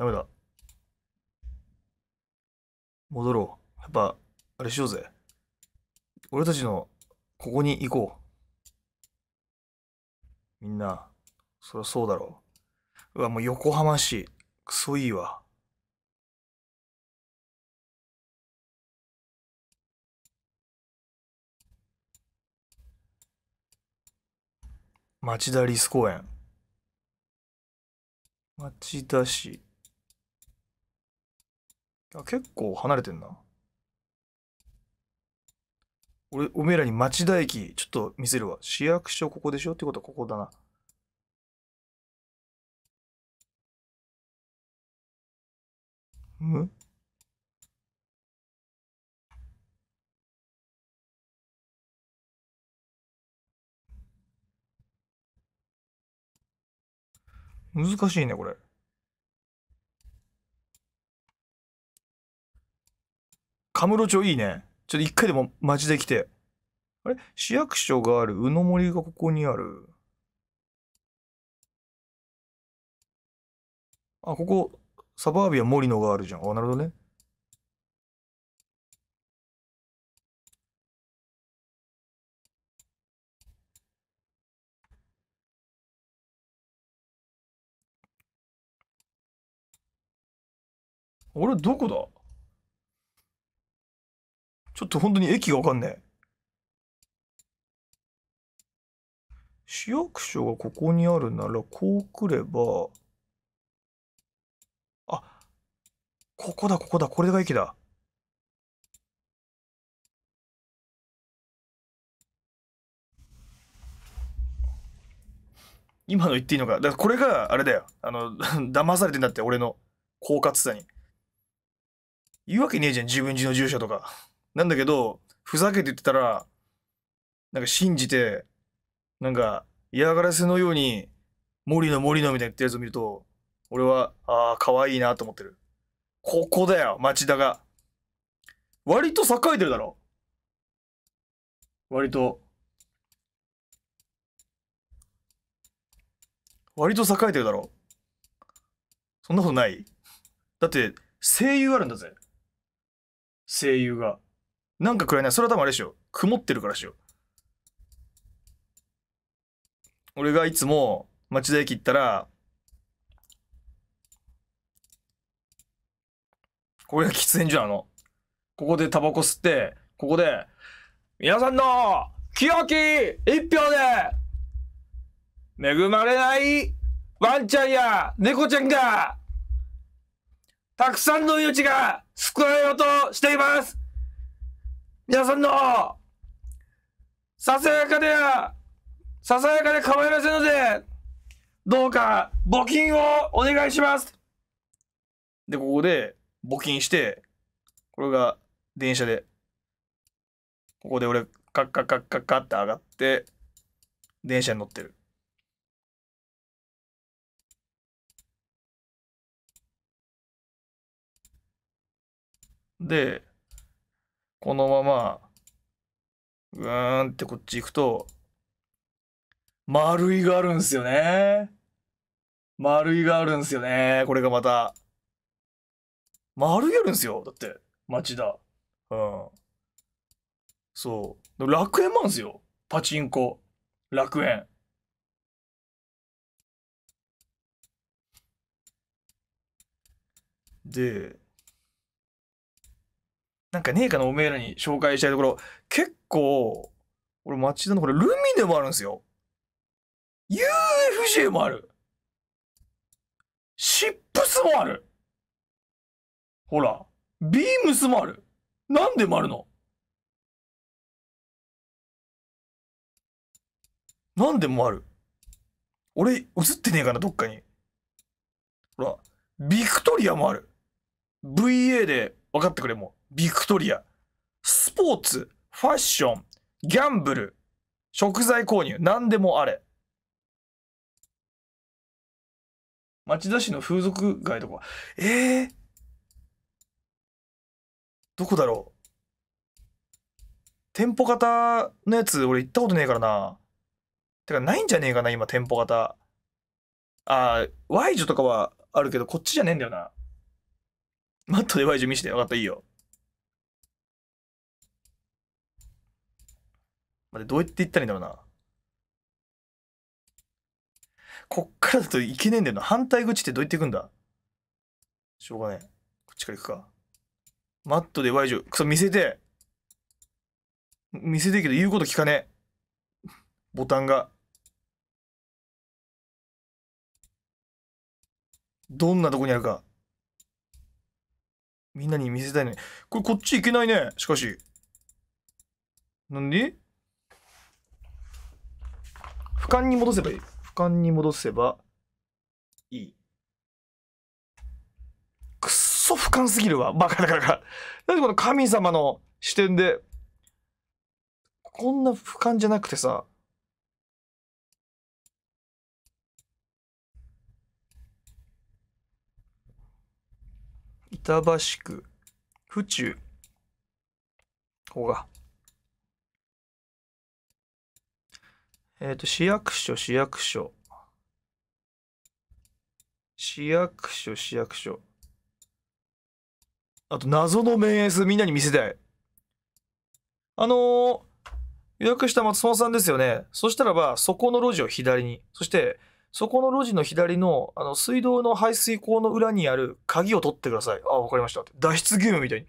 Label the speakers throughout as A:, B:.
A: ダメだ。戻ろう。やっぱ、あれしようぜ。俺たちの、ここに行こ
B: う。みんな、そりゃそうだろう。うわ、もう横浜市。クソいいわ。町田リス公園。町田
A: 市。あ、結構離れてんな。俺、おめえらに町田駅、ちょっと見せるわ。市役所こ
B: こでしょってことはここだな。む難しいね、これ。カムロ町
A: いいね。ちょっと一回でも街で来て。あれ市役所がある、うの森がここ
B: にある。あ、ここ、サバービア森野があるじゃん。あ、なるほどね。俺どこだちょっと本当に駅がわかんねえ。
A: 市役所がここにあるなら、こう来れば、
B: あ、ここだ、ここだ、これが駅だ。今の言っていいのか。だからこれが、あれだよ。あの、騙されてんだ
A: って、俺の、狡猾さに。言うわけねえじゃん、自分自の住所とか。なんだけど、ふざけて言ってたら、なんか信じて、なんか嫌がらせのように、森の森のみたいなってやつを見ると、俺は、ああ、可愛いなと思ってる。ここだよ、町田が。割と
B: 栄えてるだろ。割と。割と栄えてるだろ。
A: そんなことないだって、声優あるんだぜ。声優が。なんか暗いな。それは多分あれでしょ。曇ってるからでしょ。俺がいつも町田駅行ったら、これが喫煙所なの。ここでタバコ吸って、ここで、皆さんの清き一票で、恵まれないワンちゃんや猫ちゃんが、たくさんの命が救われようとしています皆さんの、ささやかで、ささやかで構いませんので、どうか募金をお願いしますで、ここで募金して、これが電車で、
B: ここで俺、カッカッカッカッカッって上がって、電車に乗ってる。で、このまま、うーんってこっち行くと、
A: 丸いがあるんすよね。丸いがあるんすよね。これがまた。丸いあるんすよ。だって、町田。うん。
B: そう。楽園もあるんすよ。パチンコ。楽園。で、なんかねえかな、おめ
A: えらに紹介したいところ。結構、俺町田のこれ、ルミネもあるんですよ。
B: u f j もある。シップスもある。ほら、ビームスもある。なんでもあるのなんでもある。俺、映ってねえかな、どっかに。ほら、
A: ビクトリアもある。VA で分かってくれ、もう。ビクトリア。スポーツ、ファッション、ギャンブル、食材購入、何でも
B: あれ。町田市の風俗街とか。えー、どこだろう
A: 店舗型のやつ、俺行ったことねえからな。てか、ないんじゃねえかな、今、店舗型。ああ、ワイとかはあるけど、こっちじゃねえんだよな。マットでワイ見してよかった、いいよ。まどうやって言ったらいいんだろうな。こっからだといけねえんだよな。反対口ってどうやって行くんだしょうがねえ。こっちから行くか。マットで Y 上。くそ、見せて。
B: 見せてけど言うこと聞かねえ。ボタンが。どんなとこにあるか。みんなに見せたいのに。これこっち行けないね。しか
A: し。なんで俯瞰に戻せばいい。俯瞰に戻せばいい。くっそ俯瞰すぎるわ。バカだからなんでこの神様の視
B: 点で、こんな俯瞰じゃなくてさ、板橋区、府中、
A: ここが。えっ、ー、と、市役所、市役所。市役所、市役所。あと、謎の面エス、みんなに見せたい。あのー、予約した松本さんですよね。そしたらば、そこの路地を左に。そして、そこの路地の左の、あの、水道の排水口の裏にある鍵を取ってください。あ、わかりました。脱出ゲームみたいに。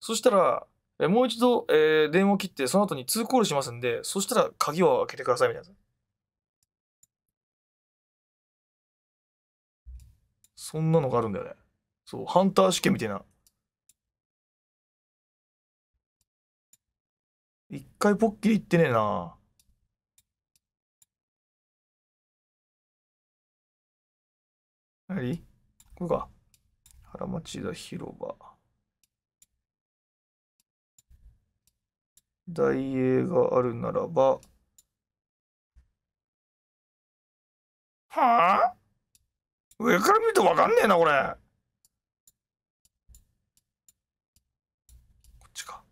A: そしたら、えもう一度、えー、電話を切って、その後に2コールしますんで、そしたら鍵を開けてくださいみたいな。
B: そんなのがあるんだよね。そう、ハンター試験みたいな。一回ポッキリ行ってねえな。何これか。原町田広場。大英があるならば、はあ上から見るとわかんねえな、これ。こっちか。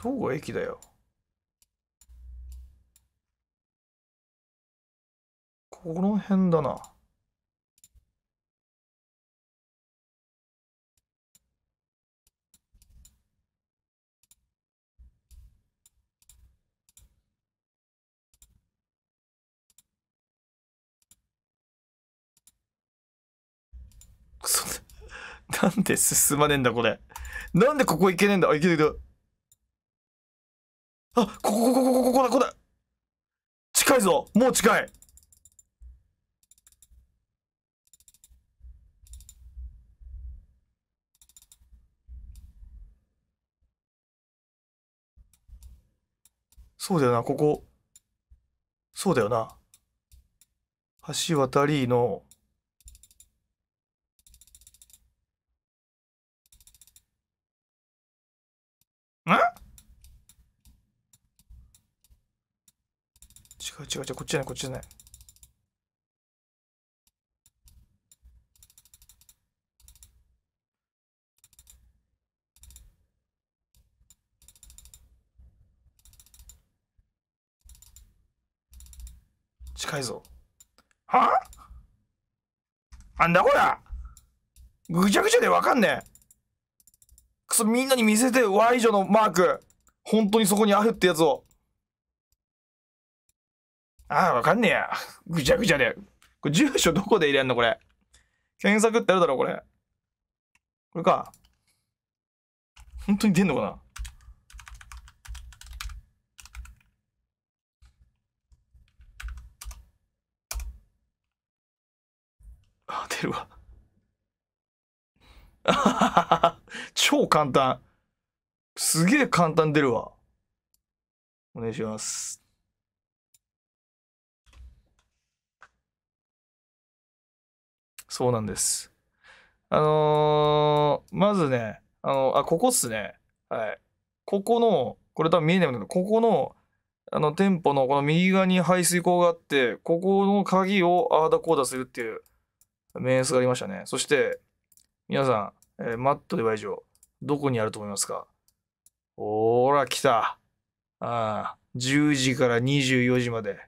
B: 東が駅だよ。この辺だな。なんで進まねえんだ、これ。なんでここ行けねえんだ。あ、行け行けだ。あ、ここ、ここ、ここ、ここだ、ここだ。近いぞ。もう近い。そうだよな、ここ。そうだよな。橋渡りの違う違うこっちじゃない、こっちじゃない。近いぞ。はあなんだこりゃ
A: ぐちゃぐちゃでわかんねえ。くそ、みんなに見せて、Y 以上のマーク。本当にそこにあるってやつを。ああ、わかんねえや。ぐちゃぐちゃで。これ住所どこで入れんのこれ。検索
B: ってあるだろこれ。これか。本当に出んのかなあ、出るわ。
A: 超簡単。
B: すげえ簡単出るわ。お願いします。そうなんです。あのー、まずね、
A: あの、あ、ここっすね。はい。ここの、これ多分見えないんだけど、ここの、あの、店舗のこの右側に排水口があって、ここの鍵をあーだこーだするっていうメンスがありましたね。そして、皆さん、えー、マットでは以上、どこにあると思いますかほら、来た。ああ、10時から24時まで。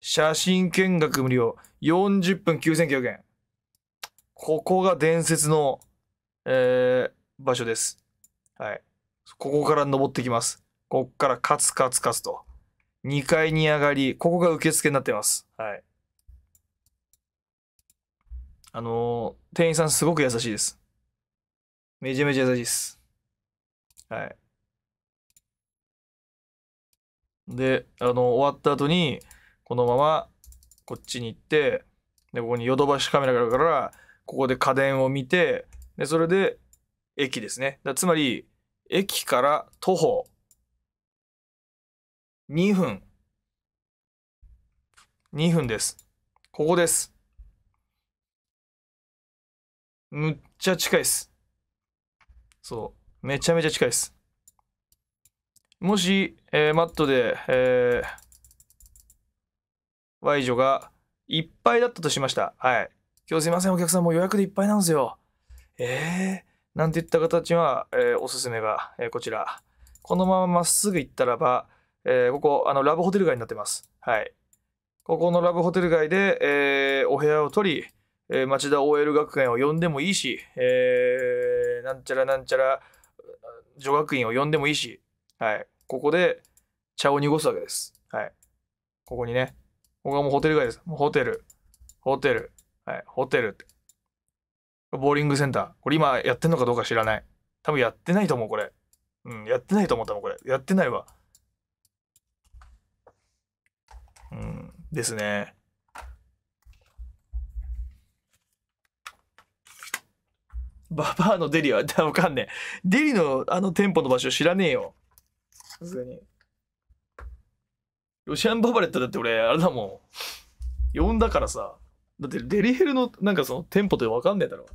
A: 写真見学無料、40分9900円。ここが伝説の、えー、場所です。はい。ここから登ってきます。ここからカツカツカツと。2階に上がり、ここが受付になってます。はい。あのー、店員さんすごく優しいです。めちゃめちゃ優しいです。はい。で、あの、終わった後に、このまま、こっちに行って、で、ここにヨドバシカメラがあるから、ここで家電を見て、でそれで駅ですね。だつまり、駅
B: から徒歩2分。2分です。ここです。
A: むっちゃ近いです。そう。めちゃめちゃ近いです。もし、えー、マットで、えー、Y 女がいっぱいだったとしました。はい。今日すいません、お客さんも予約でいっぱいなんですよ。ええー、なんて言った形は、えー、おすすめが、えー、こちら。このまままっすぐ行ったらば、えー、ここ、あの、ラブホテル街になってます。はい。ここのラブホテル街で、えー、お部屋を取り、えー、町田 OL 学園を呼んでもいいし、えー、なんちゃらなんちゃら、女学院を呼んでもいいし、はい。ここで茶を濁すわけです。はい。ここにね。ここはもうホテル街です。もうホテル、ホテル、はい、ホテルって。ボーリングセンター。これ今やってんのかどうか知らない。多分やってないと思う、これ。うん、やってないと思ったもん、これ。やってないわ。うん、ですね。ババアのデリは、わかんねえ。デリのあの店舗の場所知らねえよ。さすがに。ロシアンババレットだって俺、あれだもん。呼んだからさ。だってデリヘルのなんかその店舗って分かんねえだろ